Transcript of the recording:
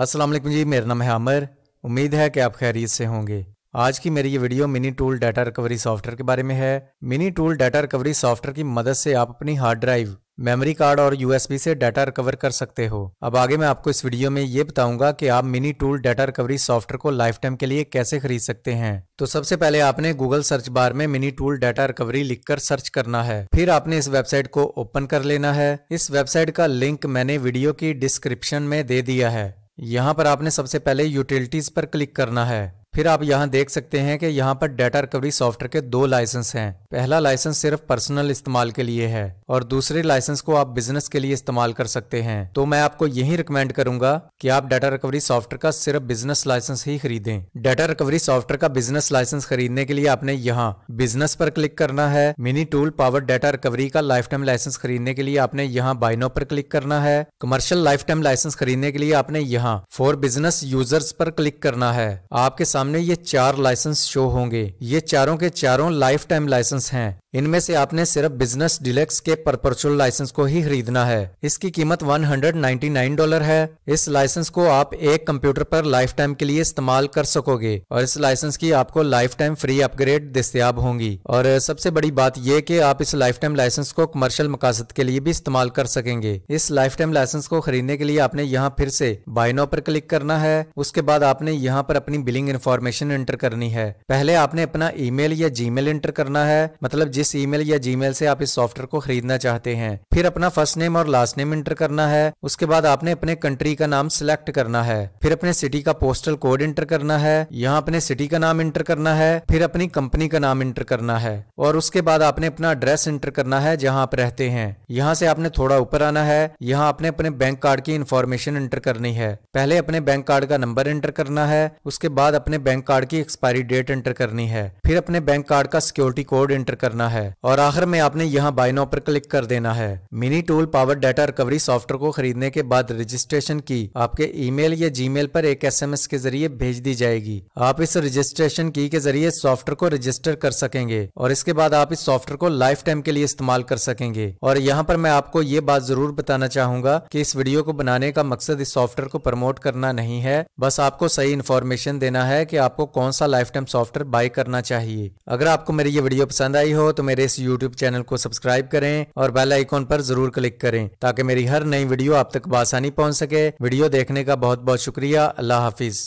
अस्सलाम जी मेरा नाम है अमर उम्मीद है कि आप खैरियत से होंगे आज की मेरी ये video mini tool data recovery software के बारे में है mini tool data recovery software की मदद से आप अपनी हार्ड ड्राइव मेमोरी कार्ड और यूएसबी से डाटा रिकवर कर सकते हो अब आगे मैं आपको इस वीडियो में ये बताऊंगा कि आप mini tool data recovery software को लाइफ टाइम के लिए कैसे खरीद सकते हैं तो सबसे पहले आपने गूगल सर्च बार में मिनी टूल डाटा रिकवरी लिखकर सर्च करना है फिर आपने इस वेबसाइट को ओपन कर लेना है इस वेबसाइट का लिंक मैंने वीडियो की डिस्क्रिप्शन में दे दिया है यहाँ पर आपने सबसे पहले यूटिलिटीज़ पर क्लिक करना है फिर आप यहाँ देख सकते हैं कि यहाँ पर डाटा रिकवरी सॉफ्टवेयर के दो लाइसेंस हैं पहला लाइसेंस सिर्फ पर्सनल इस्तेमाल के लिए है और दूसरे लाइसेंस को आप बिजनेस के लिए इस्तेमाल कर सकते हैं तो मैं आपको यही रिकमेंड करूंगा कि आप डाटा रिकवरी सॉफ्टवेयर का सिर्फ बिजनेस लाइसेंस ही खरीदें डाटा रिकवरी सॉफ्टवेयर का बिजनेस लाइसेंस खरीदने के लिए आपने यहाँ बिजनेस पर क्लिक करना है mini tool power data recovery का लाइफ टाइम लाइसेंस खरीदने के लिए आपने यहाँ बाइनो पर क्लिक करना है कमर्शियल लाइफ टाइम लाइसेंस खरीदने के लिए आपने यहाँ फॉर बिजनेस यूजर्स पर क्लिक करना है आपके साथ सामने ये चार लाइसेंस शो होंगे ये चारों के चारों लाइफ टाइम लाइसेंस हैं इनमें से आपने सिर्फ बिजनेस डिलेक्स के परपर्चुअल लाइसेंस को ही खरीदना है इसकी कीमत 199 डॉलर है इस लाइसेंस को आप एक कंप्यूटर पर लाइफ टाइम के लिए इस्तेमाल कर सकोगे और इस लाइसेंस की आपको लाइफ टाइम फ्री अपग्रेड दस्तियाब होंगी और सबसे बड़ी बात ये कि आप इस लाइफ टाइम लाइसेंस को कमर्शियल मकासद के लिए भी इस्तेमाल कर सकेंगे इस लाइफ टाइम लाइसेंस को खरीदने के लिए आपने यहाँ फिर से बाइनो पर क्लिक करना है उसके बाद आपने यहाँ पर अपनी बिलिंग इन्फॉर्मेशन एंटर करनी है पहले आपने अपना ई या जी एंटर करना है मतलब जिस ईमेल या जीमेल से आप इस सॉफ्टवेयर को खरीदना चाहते हैं फिर अपना फर्स्ट नेम और लास्ट नेम इंटर करना है उसके बाद आपने अपने कंट्री का नाम सिलेक्ट करना है फिर अपने सिटी का पोस्टल कोड इंटर करना है यहाँ अपने सिटी का नाम इंटर करना है फिर अपनी कंपनी का नाम इंटर करना है और उसके बाद आपने अपना एड्रेस इंटर करना है जहाँ आप रहते हैं यहाँ से आपने थोड़ा ऊपर आना है यहाँ आपने अपने बैंक कार्ड की इन्फॉर्मेशन इंटर करनी है पहले अपने बैंक कार्ड का नंबर इंटर करना है उसके बाद अपने बैंक कार्ड की एक्सपायरी डेट इंटर करनी है फिर अपने बैंक कार्ड का सिक्योरिटी कोड इंटर करना है है और आखिर में आपने यहाँ बाइनो पर क्लिक कर देना है mini tool power data recovery software को खरीदने के बाद रजिस्ट्रेशन की आपके ईमेल या जीमेल पर एक एसएमएस के जरिए भेज दी जाएगी आप इस रजिस्ट्रेशन की के जरिए सॉफ्टवेयर को रजिस्टर कर सकेंगे और इसके बाद आप इस सॉफ्टवेयर को लाइफ टाइम के लिए इस्तेमाल कर सकेंगे और यहाँ पर मैं आपको ये बात जरूर बताना चाहूंगा कि इस वीडियो को बनाने का मकसद इस सॉफ्टवेयर को प्रमोट करना नहीं है बस आपको सही इन्फॉर्मेशन देना है कि आपको कौन सा लाइफ टाइम सॉफ्टवेयर बाय करना चाहिए अगर आपको मेरी ये वीडियो पसंद आई हो तो तो मेरे इस यूट्यूब चैनल को सब्सक्राइब करें और बेल आइकॉन पर जरूर क्लिक करें ताकि मेरी हर नई वीडियो आप तक बासानी पहुंच सके वीडियो देखने का बहुत बहुत शुक्रिया अल्लाह हाफिज़